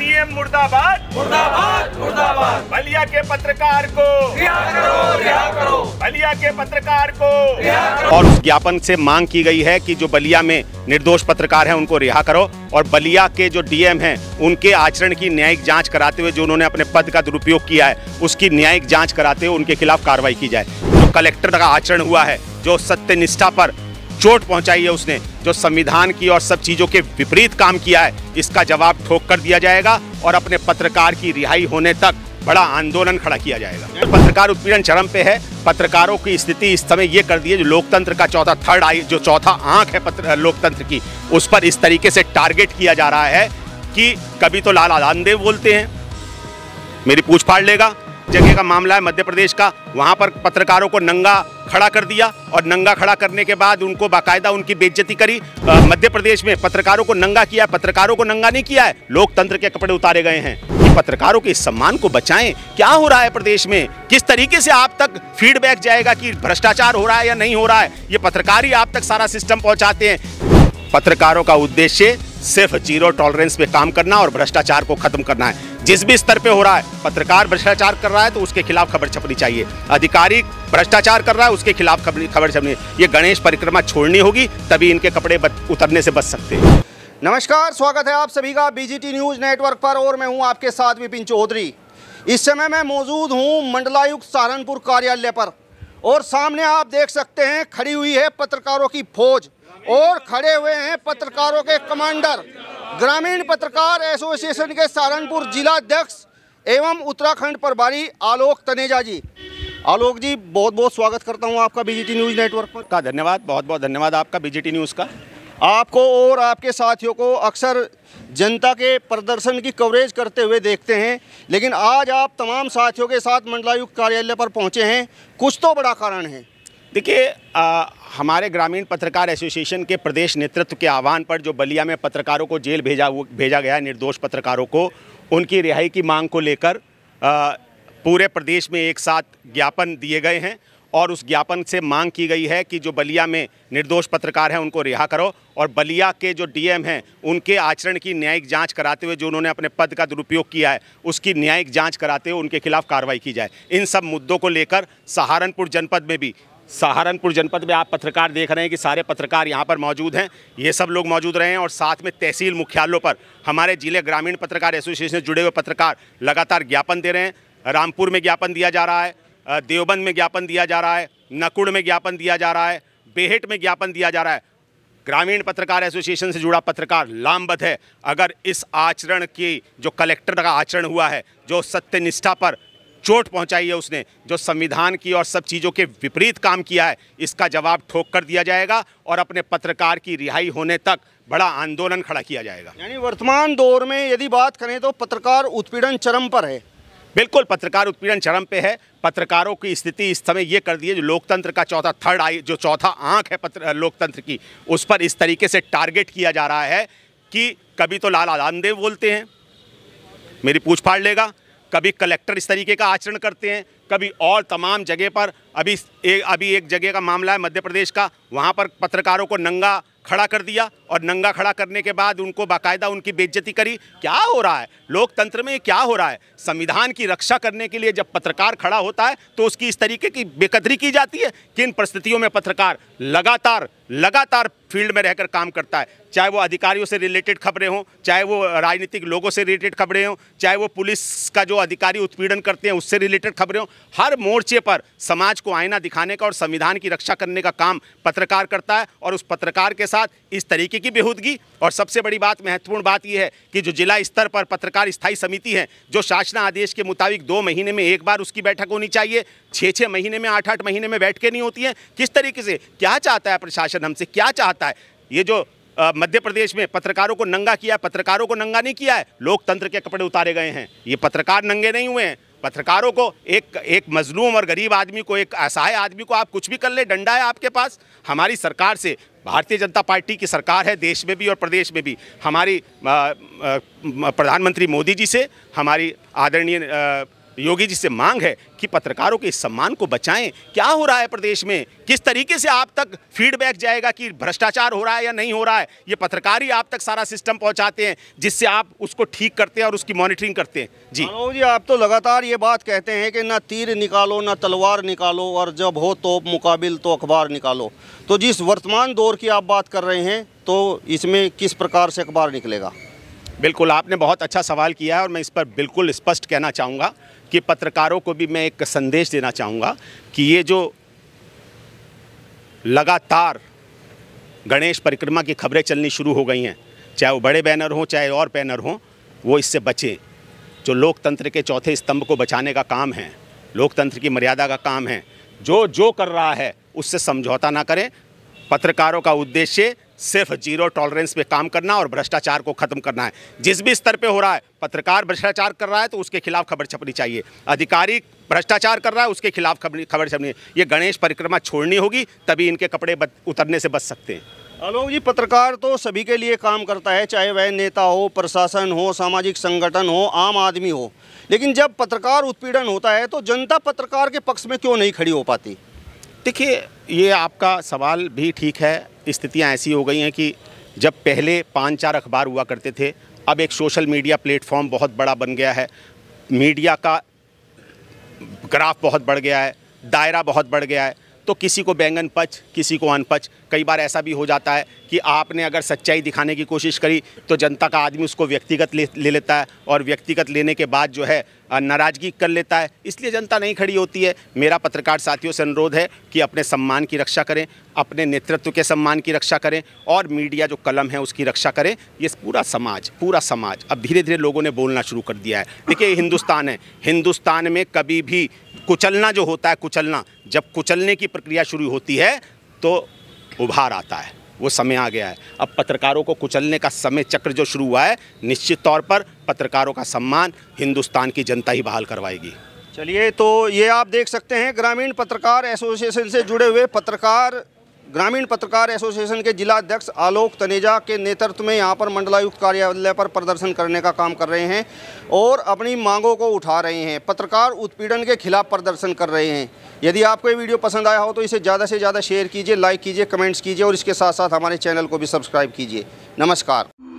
CM मुर्दाबाद मुर्दाबाद मुर्दाबाद बलिया के पत्रकार को रिहा करो रिहा करो बलिया के पत्रकार को और उस ज्ञापन से मांग की गई है कि जो बलिया में निर्दोष पत्रकार हैं उनको रिहा करो और बलिया के जो डीएम हैं उनके आचरण की न्यायिक जांच कराते हुए जो उन्होंने अपने पद का दुरुपयोग किया है उसकी न्यायिक जांच कराते हुए उनके खिलाफ कार्रवाई की जाए जो कलेक्टर का आचरण हुआ है जो सत्यनिष्ठा पर चोट पहुंचाई है उसने जो संविधान की और सब चीज़ों के विपरीत काम किया है इसका जवाब ठोक कर दिया जाएगा और अपने पत्रकार की रिहाई होने तक बड़ा आंदोलन खड़ा किया जाएगा पत्रकार उत्पीड़न चरम पे है पत्रकारों की स्थिति इस समय ये कर दी है जो लोकतंत्र का चौथा थर्ड आई जो चौथा आंख है पत्र लोकतंत्र की उस पर इस तरीके से टारगेट किया जा रहा है कि कभी तो लाल आदानदेव बोलते हैं मेरी पूछ फाड़ लेगा जगह का मामला है मध्य प्रदेश का वहाँ पर पत्रकारों को नंगा खड़ा कर दिया और नंगा खड़ा करने के बाद उनको बाकायदा उनकी बेज्जती करी मध्य प्रदेश में पत्रकारों को नंगा किया है पत्रकारों को नंगा नहीं किया है लोकतंत्र के कपड़े उतारे गए हैं पत्रकारों के सम्मान को बचाएं क्या हो रहा है प्रदेश में किस तरीके से आप तक फीडबैक जाएगा कि भ्रष्टाचार हो रहा है या नहीं हो रहा है ये पत्रकार ही आप तक सारा सिस्टम पहुंचाते हैं पत्रकारों का उद्देश्य सिर्फ जीरो टॉलरेंस पे काम करना और भ्रष्टाचार को खत्म करना है जिस भी स्तर पे हो रहा है पत्रकार भ्रष्टाचार कर रहा है तो उसके खिलाफ खबर छपनी चाहिए अधिकारी भ्रष्टाचार कर रहा है उसके खिलाफ खबर छपनी ये गणेश परिक्रमा छोड़नी होगी तभी इनके कपड़े उतरने से बच सकते हैं नमस्कार स्वागत है आप सभी का बीजीटी न्यूज़ नेटवर्क पर और मैं हूँ आपके साथ विपिन चौधरी इस समय मैं मौजूद हूँ मंडलायुक्त सहारनपुर कार्यालय पर और सामने आप देख सकते हैं खड़ी हुई है पत्रकारों की फौज और खड़े हुए हैं पत्रकारों के कमांडर ग्रामीण पत्रकार एसोसिएशन के सहारनपुर जिला अध्यक्ष एवं उत्तराखंड प्रभारी आलोक तनेजा जी आलोक जी बहुत बहुत स्वागत करता हूं आपका बीजेटी न्यूज़ नेटवर्क पर का धन्यवाद बहुत बहुत धन्यवाद आपका बीजेटी न्यूज़ का आपको और आपके साथियों को अक्सर जनता के प्रदर्शन की कवरेज करते हुए देखते हैं लेकिन आज आप तमाम साथियों के साथ मंडलायुक्त कार्यालय पर पहुंचे हैं कुछ तो बड़ा कारण है देखिए हमारे ग्रामीण पत्रकार एसोसिएशन के प्रदेश नेतृत्व के आह्वान पर जो बलिया में पत्रकारों को जेल भेजा भेजा गया है निर्दोष पत्रकारों को उनकी रिहाई की मांग को लेकर पूरे प्रदेश में एक साथ ज्ञापन दिए गए हैं और उस ज्ञापन से मांग की गई है कि जो बलिया में निर्दोष पत्रकार हैं उनको रिहा करो और बलिया के जो डीएम हैं उनके आचरण की न्यायिक जांच कराते हुए जो उन्होंने अपने पद का दुरुपयोग किया है उसकी न्यायिक जांच कराते हुए उनके खिलाफ कार्रवाई की जाए इन सब मुद्दों को लेकर सहारनपुर जनपद में भी सहारनपुर जनपद में आप पत्रकार देख रहे हैं कि सारे पत्रकार यहाँ पर मौजूद हैं ये सब लोग मौजूद रहे हैं और साथ में तहसील मुख्यालयों पर हमारे जिले ग्रामीण पत्रकार एसोसिएशन से जुड़े हुए पत्रकार लगातार ज्ञापन दे रहे हैं रामपुर में ज्ञापन दिया जा रहा है देवबंद में ज्ञापन दिया जा रहा है नकुड़ में ज्ञापन दिया जा रहा है बेहट में ज्ञापन दिया जा रहा है ग्रामीण पत्रकार एसोसिएशन से जुड़ा पत्रकार लामबद है अगर इस आचरण की जो कलेक्टर का आचरण हुआ है जो सत्यनिष्ठा पर चोट पहुंचाई है उसने जो संविधान की और सब चीज़ों के विपरीत काम किया है इसका जवाब ठोक कर दिया जाएगा और अपने पत्रकार की रिहाई होने तक बड़ा आंदोलन खड़ा किया जाएगा यानी वर्तमान दौर में यदि बात करें तो पत्रकार उत्पीड़न चरम पर है बिल्कुल पत्रकार उत्पीड़न चरम पे है पत्रकारों की स्थिति इस समय ये कर दी है जो लोकतंत्र का चौथा थर्ड आई जो चौथा आंख है पत्र लोकतंत्र की उस पर इस तरीके से टारगेट किया जा रहा है कि कभी तो लाल आरामदेव बोलते हैं मेरी पूछ फाड़ लेगा कभी कलेक्टर इस तरीके का आचरण करते हैं कभी और तमाम जगह पर अभी ए, अभी एक जगह का मामला है मध्य प्रदेश का वहाँ पर पत्रकारों को नंगा खड़ा कर दिया और नंगा खड़ा करने के बाद उनको बाकायदा उनकी बेज्जती करी क्या हो रहा है लोकतंत्र में क्या हो रहा है संविधान की रक्षा करने के लिए जब पत्रकार खड़ा होता है तो उसकी इस तरीके की बेकदरी की जाती है किन परिस्थितियों में पत्रकार लगातार लगातार फील्ड में रहकर काम करता है चाहे वो अधिकारियों से रिलेटेड खबरें हों चाहे वो राजनीतिक लोगों से रिलेटेड खबरें हों चाहे वो पुलिस का जो अधिकारी उत्पीड़न करते हैं उससे रिलेटेड खबरें हों हर मोर्चे पर समाज को आईना दिखाने का और संविधान की रक्षा करने का काम पत्रकार करता है और उस पत्रकार के साथ इस तरीके की बेहूदगी और सबसे बड़ी बात महत्वपूर्ण बात यह है कि जो जिला स्तर पर पत्रकार स्थायी समिति है जो शासना आदेश के मुताबिक दो महीने में एक बार उसकी बैठक होनी चाहिए छः छः महीने में आठ आठ महीने में बैठकें नहीं होती है किस तरीके से क्या चाहता है प्रशासन हमसे क्या चाहता है ये जो मध्य प्रदेश में पत्रकारों को नंगा किया है पत्रकारों को नंगा नहीं किया है लोकतंत्र के कपड़े उतारे गए हैं ये पत्रकार नंगे नहीं हुए हैं पत्रकारों को एक एक मजलूम और गरीब आदमी को एक असहाय आदमी को आप कुछ भी कर ले डंडा है आपके पास हमारी सरकार से भारतीय जनता पार्टी की सरकार है देश में भी और प्रदेश में भी हमारी प्रधानमंत्री मोदी जी से हमारी आदरणीय योगी जी से मांग है कि पत्रकारों के सम्मान को बचाएं क्या हो रहा है प्रदेश में किस तरीके से आप तक फीडबैक जाएगा कि भ्रष्टाचार हो रहा है या नहीं हो रहा है ये पत्रकार ही आप तक सारा सिस्टम पहुंचाते हैं जिससे आप उसको ठीक करते हैं और उसकी मॉनिटरिंग करते हैं जी जी आप तो लगातार ये बात कहते हैं कि ना तीर निकालो ना तलवार निकालो और जब हो तो मुकाबिल तो अखबार निकालो तो जिस वर्तमान दौर की आप बात कर रहे हैं तो इसमें किस प्रकार से अखबार निकलेगा बिल्कुल आपने बहुत अच्छा सवाल किया है और मैं इस पर बिल्कुल स्पष्ट कहना चाहूँगा कि पत्रकारों को भी मैं एक संदेश देना चाहूँगा कि ये जो लगातार गणेश परिक्रमा की खबरें चलनी शुरू हो गई हैं चाहे वो बड़े बैनर हों चाहे और बैनर हों वो इससे बचें जो लोकतंत्र के चौथे स्तंभ को बचाने का काम है लोकतंत्र की मर्यादा का काम है जो जो कर रहा है उससे समझौता ना करें पत्रकारों का उद्देश्य सिर्फ जीरो टॉलरेंस पे काम करना और भ्रष्टाचार को खत्म करना है जिस भी स्तर पे हो रहा है पत्रकार भ्रष्टाचार कर रहा है तो उसके खिलाफ खबर छपनी चाहिए अधिकारी भ्रष्टाचार कर रहा है उसके खिलाफ खबर छपनी ये गणेश परिक्रमा छोड़नी होगी तभी इनके कपड़े उतरने से बच सकते हैं आलोक जी पत्रकार तो सभी के लिए काम करता है चाहे वह नेता हो प्रशासन हो सामाजिक संगठन हो आम आदमी हो लेकिन जब पत्रकार उत्पीड़न होता है तो जनता पत्रकार के पक्ष में क्यों नहीं खड़ी हो पाती देखिए ये आपका सवाल भी ठीक है स्थितियाँ ऐसी हो गई हैं कि जब पहले पाँच चार अखबार हुआ करते थे अब एक सोशल मीडिया प्लेटफॉर्म बहुत बड़ा बन गया है मीडिया का ग्राफ बहुत बढ़ गया है दायरा बहुत बढ़ गया है तो किसी को बैंगन पच किसी को अनपच कई बार ऐसा भी हो जाता है कि आपने अगर सच्चाई दिखाने की कोशिश करी तो जनता का आदमी उसको व्यक्तिगत ले, ले लेता है और व्यक्तिगत लेने के बाद जो है नाराज़गी कर लेता है इसलिए जनता नहीं खड़ी होती है मेरा पत्रकार साथियों से अनुरोध है कि अपने सम्मान की रक्षा करें अपने नेतृत्व के सम्मान की रक्षा करें और मीडिया जो कलम है उसकी रक्षा करें ये पूरा समाज पूरा समाज अब धीरे धीरे लोगों ने बोलना शुरू कर दिया है देखिए हिंदुस्तान है हिंदुस्तान में कभी भी कुचलना जो होता है कुचलना जब कुचलने की प्रक्रिया शुरू होती है तो उभार आता है वो समय आ गया है अब पत्रकारों को कुचलने का समय चक्र जो शुरू हुआ है निश्चित तौर पर पत्रकारों का सम्मान हिंदुस्तान की जनता ही बहाल करवाएगी चलिए तो ये आप देख सकते हैं ग्रामीण पत्रकार एसोसिएशन से जुड़े हुए पत्रकार ग्रामीण पत्रकार एसोसिएशन के जिला अध्यक्ष आलोक तनेजा के नेतृत्व में यहाँ पर मंडलायुक्त कार्यालय पर प्रदर्शन करने का काम कर रहे हैं और अपनी मांगों को उठा रहे हैं पत्रकार उत्पीड़न के खिलाफ प्रदर्शन कर रहे हैं यदि आपको ये वीडियो पसंद आया हो तो इसे ज़्यादा से ज़्यादा शेयर कीजिए लाइक कीजिए कमेंट्स कीजिए और इसके साथ साथ हमारे चैनल को भी सब्सक्राइब कीजिए नमस्कार